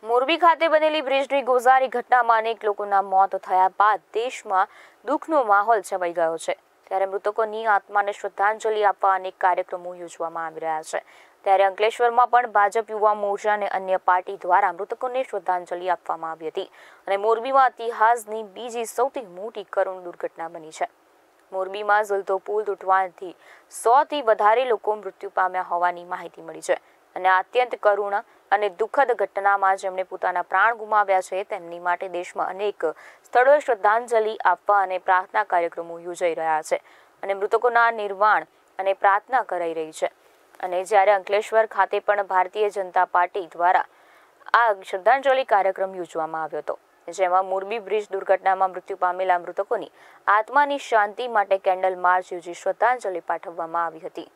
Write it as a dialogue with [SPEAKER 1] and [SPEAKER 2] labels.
[SPEAKER 1] મોરબી ખાતે બનેલી બ્રિજની ગોઝારી ઘટનામાં અનેક લોકોના મોત થયા બાદ દેશમાં દુઃખનો માહોલ છવાઈ ગયો છે ત્યારે મૃતકોની આત્માને શ્રદ્ધાંજલિ આપવા અનેક કાર્યક્રમો યોજવામાં આવી રહ્યા છે ત્યારે અંકલેશ્વરમાં પણ ભાજપ યુવા મોરચા અને અન્ય પાર્ટી દ્વારા મૃતકોને શ્રદ્ધાંજલિ આપવામાં આવી હતી અને મોરબીમાં ઇતિહાસની બીજી સૌથી મોટી કરુણ દુર્ઘટના બની છે મોરબીમાં ઝુલતો પુલ તૂટવાથી સોથી વધારે લોકો મૃત્યુ પામ્યા હોવાની માહિતી મળી છે અને અત્યંત કરુણ અને દુઃખદ ઘટનામાં જેમણે પોતાના પ્રાણ ગુમાવ્યા છે તેમની માટે દેશમાં અનેક સ્થળોએ શ્રદ્ધાંજલિ આપવા અને પ્રાર્થના કાર્યક્રમો યોજાઈ રહ્યા છે અને મૃતકોના નિર્વાણ અને પ્રાર્થના કરાઈ રહી છે અને જ્યારે અંકલેશ્વર ખાતે પણ ભારતીય જનતા પાર્ટી દ્વારા આ શ્રદ્ધાંજલિ કાર્યક્રમ યોજવામાં આવ્યો હતો જેમાં મોરબી બ્રિજ દુર્ઘટનામાં મૃત્યુ પામેલા મૃતકોની આત્માની શાંતિ માટે કેન્ડલ માર્ચ યોજી શ્રદ્ધાંજલિ પાઠવવામાં આવી હતી